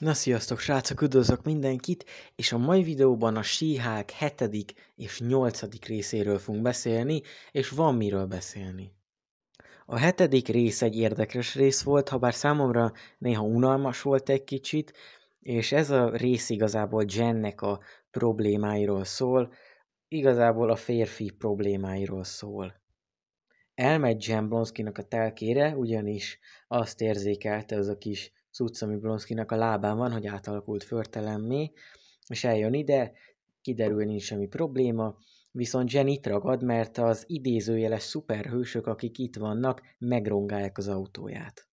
Na sziasztok srácok, üdvözlök mindenkit, és a mai videóban a síhák 7. és 8. részéről fogunk beszélni, és van miről beszélni. A hetedik rész egy érdekes rész volt, ha bár számomra néha unalmas volt egy kicsit, és ez a rész igazából Jennek a problémáiról szól, igazából a férfi problémáiról szól. Elmegy Jen Blonskynak a telkére, ugyanis azt érzékelte az a kis cucc, ami Blonszkinak a lábán van, hogy átalakult förtelemmé, és eljön ide, kiderül, nincs semmi probléma, viszont itt ragad, mert az idézőjeles szuperhősök, akik itt vannak, megrongálják az autóját.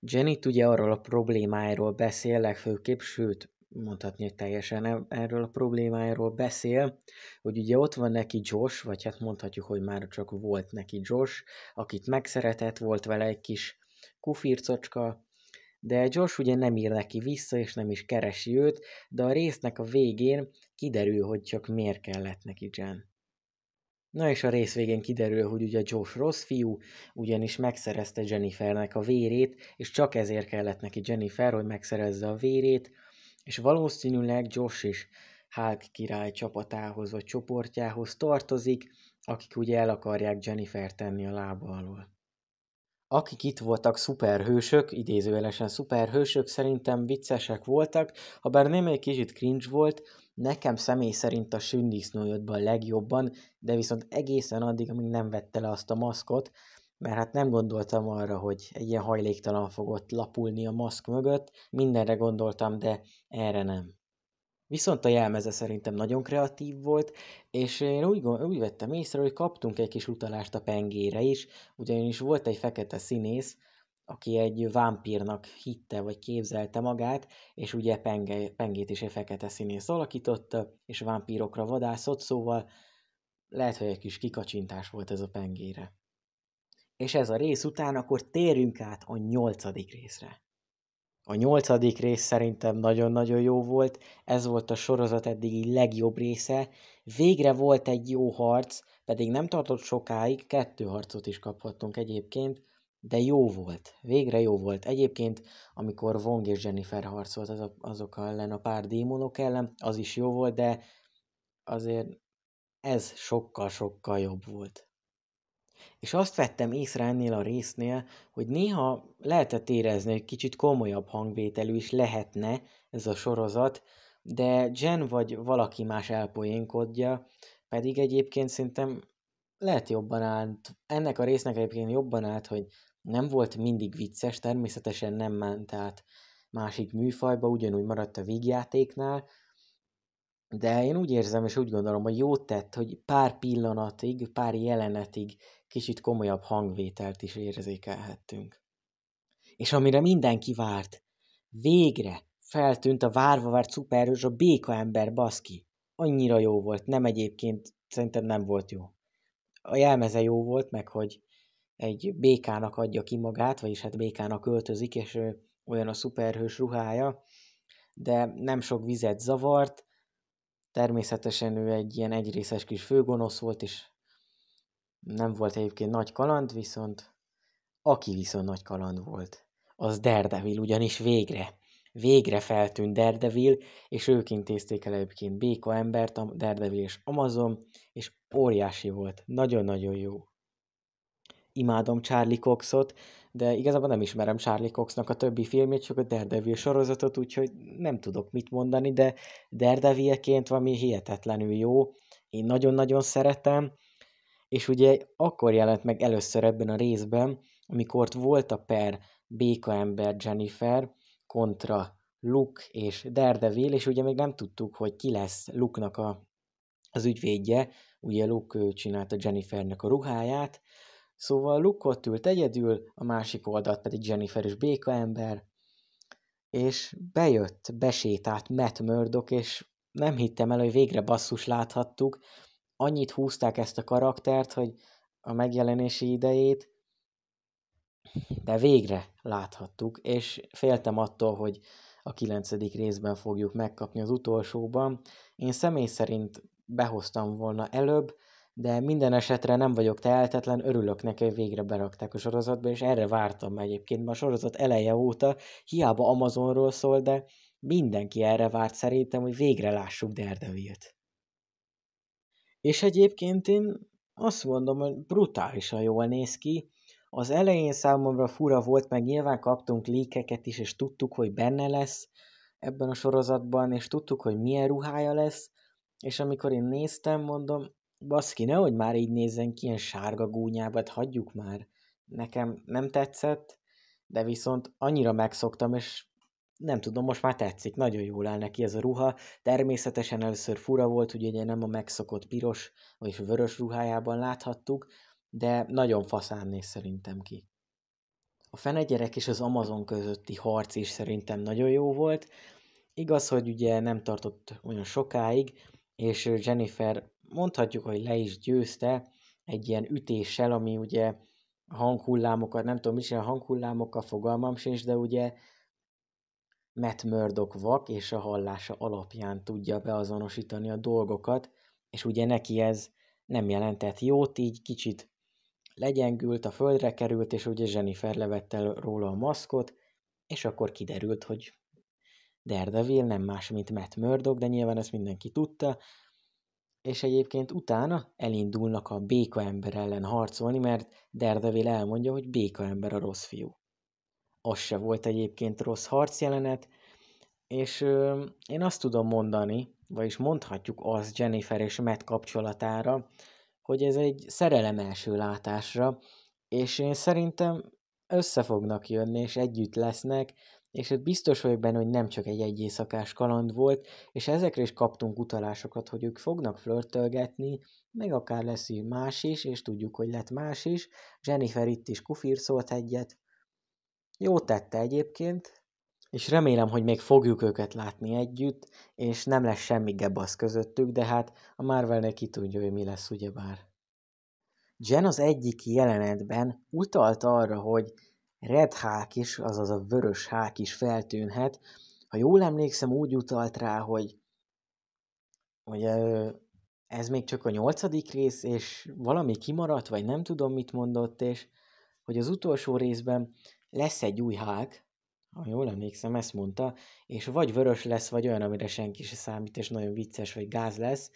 Jenny ugye arról a problémáiról beszél legfőképp, sőt, mondhatni, hogy teljesen e- erről a problémáiról beszél, hogy ugye ott van neki Josh, vagy hát mondhatjuk, hogy már csak volt neki Josh, akit megszeretett, volt vele egy kis kufircocska, de Josh ugye nem ír neki vissza, és nem is keresi őt, de a résznek a végén kiderül, hogy csak miért kellett neki Jen. Na és a rész végén kiderül, hogy ugye Josh rossz fiú, ugyanis megszerezte Jennifernek a vérét, és csak ezért kellett neki Jennifer, hogy megszerezze a vérét, és valószínűleg Josh is Hulk király csapatához vagy csoportjához tartozik, akik ugye el akarják Jennifer tenni a lába alól akik itt voltak szuperhősök, idézőjelesen szuperhősök, szerintem viccesek voltak, ha bár egy kicsit cringe volt, nekem személy szerint a sündisznó jött be a legjobban, de viszont egészen addig, amíg nem vette le azt a maszkot, mert hát nem gondoltam arra, hogy egy ilyen hajléktalan fogott lapulni a maszk mögött, mindenre gondoltam, de erre nem. Viszont a jelmeze szerintem nagyon kreatív volt, és én úgy, úgy vettem észre, hogy kaptunk egy kis utalást a pengére is, ugyanis volt egy fekete színész, aki egy vámpírnak hitte vagy képzelte magát, és ugye penge, pengét is egy fekete színész alakította, és vámpírokra vadászott, szóval lehet, hogy egy kis kikacsintás volt ez a pengére. És ez a rész után akkor térjünk át a nyolcadik részre. A nyolcadik rész szerintem nagyon-nagyon jó volt, ez volt a sorozat eddigi legjobb része. Végre volt egy jó harc, pedig nem tartott sokáig, kettő harcot is kaphattunk egyébként, de jó volt, végre jó volt. Egyébként, amikor Wong és Jennifer harcolt az a, azok ellen a pár démonok ellen, az is jó volt, de azért ez sokkal-sokkal jobb volt és azt vettem észre ennél a résznél, hogy néha lehetett érezni, hogy kicsit komolyabb hangvételű is lehetne ez a sorozat, de Jen vagy valaki más elpoénkodja, pedig egyébként szerintem lehet jobban állt, ennek a résznek egyébként jobban állt, hogy nem volt mindig vicces, természetesen nem ment át másik műfajba, ugyanúgy maradt a vígjátéknál, de én úgy érzem és úgy gondolom, hogy jót tett, hogy pár pillanatig, pár jelenetig kicsit komolyabb hangvételt is érzékelhettünk. És amire mindenki várt, végre feltűnt a várva várt szuperhős a béka ember baszki. Annyira jó volt, nem egyébként, szerintem nem volt jó. A jelmeze jó volt, meg hogy egy békának adja ki magát, vagyis hát békának öltözik, és olyan a szuperhős ruhája, de nem sok vizet zavart, természetesen ő egy ilyen egyrészes kis főgonosz volt, és nem volt egyébként nagy kaland, viszont aki viszont nagy kaland volt, az Derdevil, ugyanis végre, végre feltűnt Derdevil, és ők intézték el egyébként Béka embert, a és Amazon, és óriási volt, nagyon-nagyon jó. Imádom Charlie Coxot, de igazából nem ismerem Charlie Coxnak a többi filmét, csak a Daredevil sorozatot, úgyhogy nem tudok mit mondani, de Daredevilként valami hihetetlenül jó. Én nagyon-nagyon szeretem, és ugye akkor jelent meg először ebben a részben, amikor volt a per békaember Jennifer kontra Luke és Daredevil, és ugye még nem tudtuk, hogy ki lesz Luke-nak a, az ügyvédje, ugye Luke csinálta Jennifernek a ruháját, szóval Luke ott ült egyedül, a másik oldalt pedig Jennifer és békaember, és bejött, besétált Matt Murdock, és nem hittem el, hogy végre basszus láthattuk, annyit húzták ezt a karaktert, hogy a megjelenési idejét, de végre láthattuk, és féltem attól, hogy a kilencedik részben fogjuk megkapni az utolsóban. Én személy szerint behoztam volna előbb, de minden esetre nem vagyok tehetetlen, örülök neki, hogy végre berakták a sorozatba, és erre vártam egyébként, mert a sorozat eleje óta hiába Amazonról szól, de mindenki erre várt szerintem, hogy végre lássuk Daredevil-t. És egyébként én azt mondom, hogy brutálisan jól néz ki. Az elején számomra fura volt, meg nyilván kaptunk líkeket is, és tudtuk, hogy benne lesz ebben a sorozatban, és tudtuk, hogy milyen ruhája lesz, és amikor én néztem, mondom, baszki, nehogy már így nézzen ki ilyen sárga gúnyába, hát hagyjuk már. Nekem nem tetszett, de viszont annyira megszoktam, és nem tudom, most már tetszik, nagyon jól áll neki ez a ruha. Természetesen először fura volt, ugye, ugye nem a megszokott piros vagy vörös ruhájában láthattuk, de nagyon faszán néz szerintem ki. A fenegyerek és az Amazon közötti harc is szerintem nagyon jó volt. Igaz, hogy ugye nem tartott olyan sokáig, és Jennifer mondhatjuk, hogy le is győzte egy ilyen ütéssel, ami ugye hanghullámokat, nem tudom, mit a hanghullámokkal, fogalmam sincs, de ugye Matt Murdock vak és a hallása alapján tudja beazonosítani a dolgokat, és ugye neki ez nem jelentett jót, így kicsit legyengült, a földre került, és ugye Jennifer levette róla a maszkot, és akkor kiderült, hogy Daredevil nem más, mint Matt Murdock, de nyilván ezt mindenki tudta, és egyébként utána elindulnak a ember ellen harcolni, mert Daredevil elmondja, hogy ember a rossz fiú az se volt egyébként rossz harcjelenet, és ö, én azt tudom mondani, vagyis mondhatjuk az Jennifer és Matt kapcsolatára, hogy ez egy szerelem első látásra, és én szerintem össze fognak jönni, és együtt lesznek, és hát biztos vagyok benne, hogy nem csak egy egyészakás kaland volt, és ezekre is kaptunk utalásokat, hogy ők fognak flörtölgetni, meg akár lesz így más is, és tudjuk, hogy lett más is. Jennifer itt is kufír szólt egyet, jó tette egyébként, és remélem, hogy még fogjuk őket látni együtt, és nem lesz semmi az közöttük, de hát a Marvelnek ki tudja, hogy mi lesz ugyebár. Jen az egyik jelenetben utalt arra, hogy Red Hulk is, azaz a vörös Hulk is feltűnhet. Ha jól emlékszem, úgy utalt rá, hogy, hogy ez még csak a nyolcadik rész, és valami kimaradt, vagy nem tudom, mit mondott, és hogy az utolsó részben lesz egy új hák, ha jól emlékszem, ezt mondta, és vagy vörös lesz, vagy olyan, amire senki se számít, és nagyon vicces, vagy gáz lesz.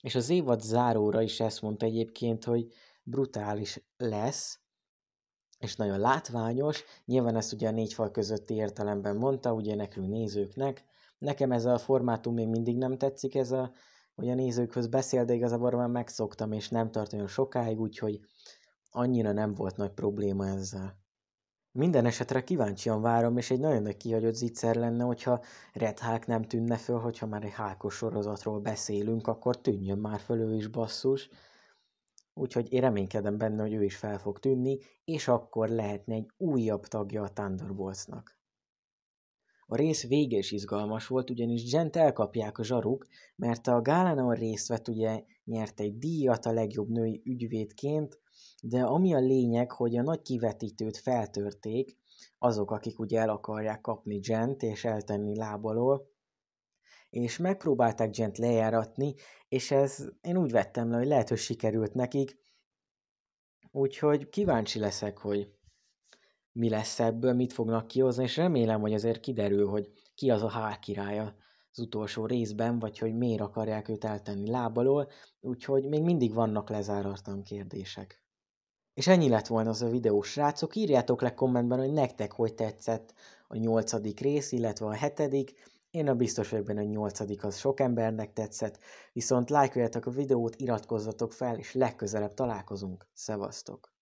És az évad záróra is ezt mondta egyébként, hogy brutális lesz, és nagyon látványos. Nyilván ezt ugye a négy fal közötti értelemben mondta, ugye nekünk nézőknek. Nekem ez a formátum még mindig nem tetszik, ez a, hogy a nézőkhöz beszél, de igazából már megszoktam, és nem tart olyan sokáig, úgyhogy annyira nem volt nagy probléma ezzel. Minden esetre kíváncsian várom, és egy nagyon nagy kihagyott zicser lenne, hogyha Red Hulk nem tűnne föl, hogyha már egy hákos sorozatról beszélünk, akkor tűnjön már föl ő is basszus. Úgyhogy én reménykedem benne, hogy ő is fel fog tűnni, és akkor lehetne egy újabb tagja a Thunderboltsnak. A rész vége is izgalmas volt, ugyanis Gent elkapják a zsaruk, mert a gálán, részt vett, ugye nyert egy díjat a legjobb női ügyvédként, de ami a lényeg, hogy a nagy kivetítőt feltörték, azok, akik ugye el akarják kapni Gent és eltenni lábalól, és megpróbálták Gent lejáratni, és ez én úgy vettem le, hogy lehet, hogy sikerült nekik, úgyhogy kíváncsi leszek, hogy mi lesz ebből, mit fognak kihozni, és remélem, hogy azért kiderül, hogy ki az a hál király az utolsó részben, vagy hogy miért akarják őt eltenni lábalól, úgyhogy még mindig vannak lezáratlan kérdések. És ennyi lett volna az a videó, srácok. Írjátok le kommentben, hogy nektek hogy tetszett a nyolcadik rész, illetve a hetedik. Én a biztos vagyok benne, hogy nyolcadik az sok embernek tetszett. Viszont lájkoljátok a videót, iratkozzatok fel, és legközelebb találkozunk. Szevasztok!